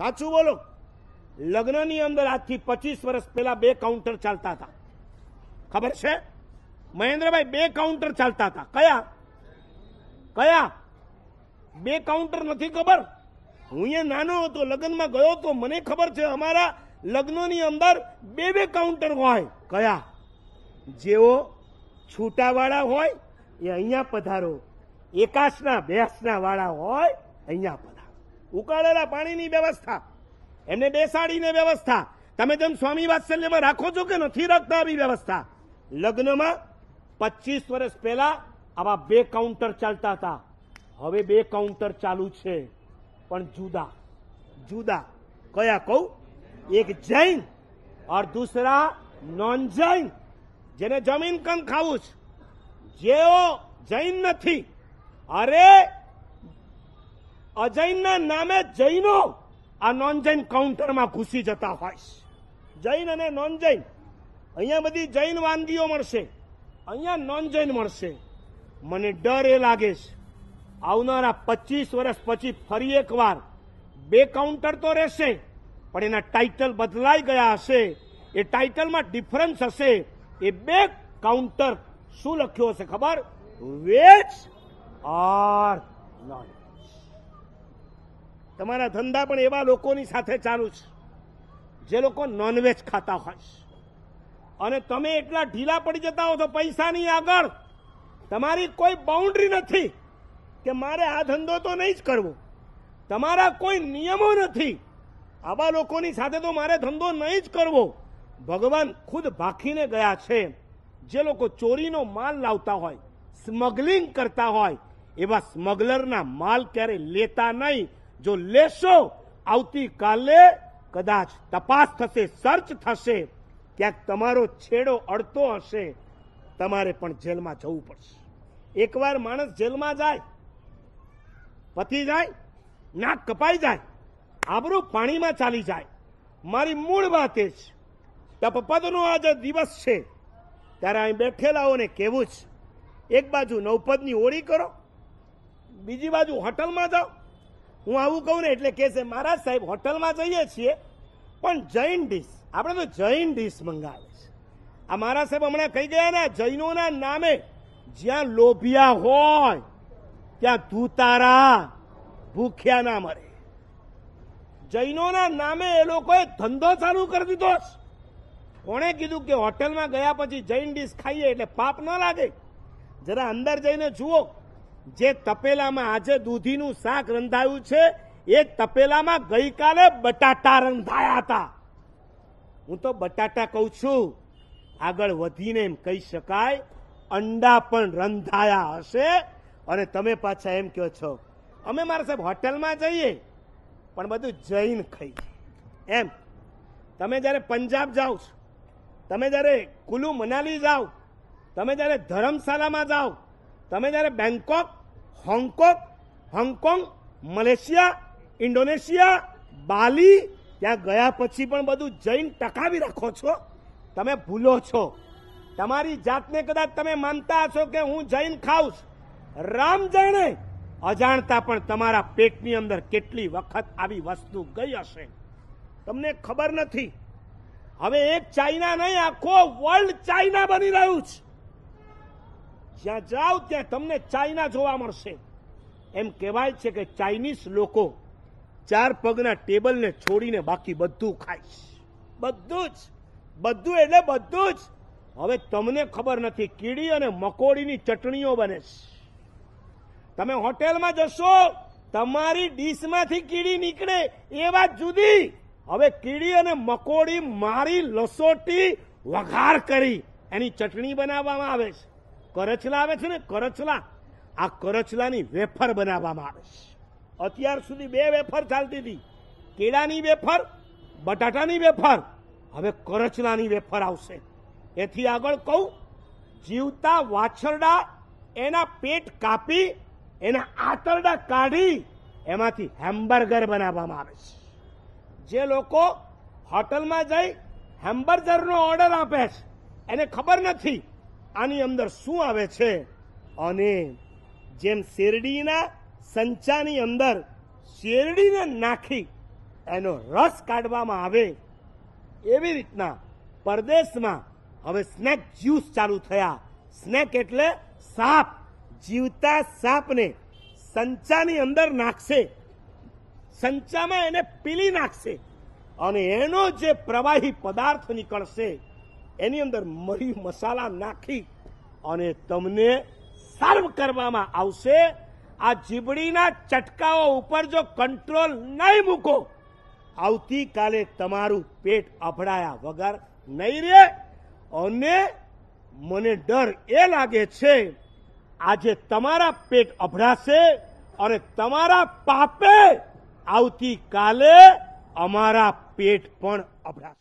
સાચું બોલો લગ્નની અંદર આજથી પચીસ વર્ષ પહેલા બે કાઉન્ટર ચાલતા હતા ખબર છે મહેન્દ્રભાઈ બે કાઉન્ટર ચાલતા હતા કયા કયા બે કાઉન્ટર નથી ખબર હું એ નાનો હતો લગ્નમાં ગયો તો મને ખબર છે અમારા લગ્નની અંદર બે બે કાઉન્ટર હોય કયા જેઓ છૂટાવાળા હોય એ અહીંયા પધારો એકાશના ભેંસના વાળા હોય અહીંયા પધારો ઉકાળેલા પાણીની વ્યવસ્થા એમને બેસાડીને વ્યવસ્થા તમે જેમ સ્વામી વાત્સલ્યમાં રાખો છો કે નથી રાખતા આવી વ્યવસ્થા લગ્નમાં પચીસ વર્ષ પહેલા આવા બે કાઉન્ટર ચાલતા હતા હવે બે કાઉન્ટર ચાલુ છે પણ જુદા જુદા કયા કહું એક જૈન ઓર દૂસરા નોન જૈન જેને જમીન કમ ખાવું છે જેઓ જૈન નથી અરે અજૈનના નામે જૈનો આ નોન જૈન કાઉન્ટરમાં ઘૂસી જતા હોય છે જૈન અને નોન જૈન અહીંયા બધી જૈન વાનગીઓ મળશે અહીંયા નોન જૈન મળશે મને ડર એ લાગે છે આવનારા પચીસ વર્ષ પછી ફરી એકવાર બે કાઉન્ટર તો રહેશે પણ એના ટાઇટલ બદલાઈ ગયા હશે એ ટાઇટલમાં ડિફરન્સ હશે એ બે કાઉન્ટર શું લખ્યું હશે ખબર વેચ આર નોન તમારા ધંધા પણ એવા લોકોની સાથે ચાલુ છે જે લોકો નોનવેજ ખાતા હોય છે અને તમે એટલા ઢીલા પડી જતા હો તો પૈસાની આગળ તમારી કોઈ બાઉન્ડ્રી નથી કે મારે આ ધંધો તો નહીં જ કરવો તમારા કોઈ નિયમો નથી આવા લોકોની સાથે તો મારે ધંધો નહીં જ કરવો ભગવાન ખુદ ભાખીને ગયા છે જે લોકો ચોરીનો માલ લાવતા હોય સ્મગલિંગ કરતા હોય એવા સ્મગલરના માલ ક્યારે લેતા નહીં જો લેશો આવતીકાલે કદાચ તપાસ થશે સર્ચ થશે ક્યાંક તમારો છેડો અડતો હશે તમારે પણ જેલમાં જવું પડશે એકવાર માણસ જેલમાં જાય પતી જાય નાક કપાઈ જાય આબરૂ પાણીમાં ચાલી જાય મારી મૂળ વાત એ જ તપપદનો આજે દિવસ છે ત્યારે અહીં બેઠેલાઓને કહેવું છે એક બાજુ નવપદની હોળી કરો બીજી બાજુ હોટલમાં જાઓ હું આવું કહું ને એટલે કે છે મહારાજ સાહેબ હોટલમાં જઈએ છીએ પણ જૈન ડીશ આપણે તો જૈન ડીશ મંગાવે છે આ મહારાજ સાહેબ હમણાં કહી ગયા ને જૈનોના નામે જ્યાં લોભિયા હોય ત્યાં ધૂતારા ભૂખ્યા ના મરે જૈનોના નામે એ લોકોએ ધંધો ચાલુ કરી દીધો કોણે કીધું કે હોટલમાં ગયા પછી જૈન ડીશ ખાઈએ એટલે પાપ ન લાગે જરા અંદર જઈને જુઓ જે તપેલામાં આજે દૂધીનું શાક રંધાયું છે એ તપેલામાં ગઈકાલે બટાટા રંધાયા હતા હું તો બટાટા કહું છું આગળ વધીને એમ કહી શકાય અંડા પણ રંધાયા હશે અને તમે પાછા એમ કહો છો અમે મારા સાહેબ હોટલમાં જઈએ પણ બધું જૈન ખાઈ એમ તમે જ્યારે પંજાબ જાઓ છો તમે જ્યારે કુલુ મનાલી જાઓ તમે જ્યારે ધર્મશાલામાં જાઓ તમે જ્યારે Bangkok Hong Kong Hong Kong Malaysia Indonesia Bali ત્યાં ગયા પછી પણ બધું જઈને ટકાવી રાખો છો તમે ભૂલો છો તમારી જાતને કદાચ તમે માનતા હશો કે હું જૈન ખાઉં રામ જાણે અજાણતા પણ તમારા પેટની અંદર કેટલી વખત આવી વસ્તુ ગઈ હશે તમને ખબર નથી હવે એક ચાઇના નહીં આખો વર્લ્ડ ચાઇના બની રહ્યું છે જ્યાં જાઓ ત્યાં તમને ચાઇના જોવા મળશે એમ કહેવાય છે કે ચાઇનીઝ લોકો ચાર પગના ટેબલને છોડીને બાકી બધું ખાઈશ બધું જ બધું એટલે બધું જ હવે તમને ખબર નથી કીડી અને મકોડીની ચટણીઓ બને છે તમે હોટેલમાં જશો તમારી ડીશમાંથી કીડી નીકળે એ વાત જુદી હવે કીડી અને મકોડી મારી લસોટી વઘાર કરી એની ચટણી બનાવવામાં આવે છે કરચલા આવે છે ને કરચલા આ કરચલાની વેફર બનાવવામાં આવે છે અત્યાર સુધી બે વેફર ચાલતી હતી કેળાની વેફર બટાટાની વેફર હવે કરચલાની વેફર આવશે એથી આગળ કહું જીવતા વાછરડા એના પેટ કાપી એના આંતરડા કાઢી એમાંથી હેમ્બર્ગર બનાવવામાં આવે છે જે લોકો હોટલમાં જઈ હેમ્બર્ગરનો ઓર્ડર આપે છે એને ખબર નથી આની અંદર શું આવે છે અને જેમ શેરડીના સંચાની અંદર શેરડીને નાખી એનો રસ કાઢવામાં આવે એવી રીતના પરદેશમાં હવે સ્નેક જ્યુસ ચાલુ થયા સ્નેક એટલે સાપ જીવતા સાપને સંચાની અંદર નાખશે સંચામાં એને પીલી નાખશે અને એનો જે પ્રવાહી પદાર્થ નીકળશે એની અંદર મરી મસાલા નાખી અને તમને સર્વ કરવામાં આવશે આ જીબડીના ચટકાઓ ઉપર જો કંટ્રોલ નહીં મૂકો આવતીકાલે તમારું પેટ અભડાયા વગર નહીં રહે અને મને ડર એ લાગે છે આજે તમારા પેટ અભડાશે અને તમારા પાપે આવતીકાલે અમારા પેટ પણ અભડાશે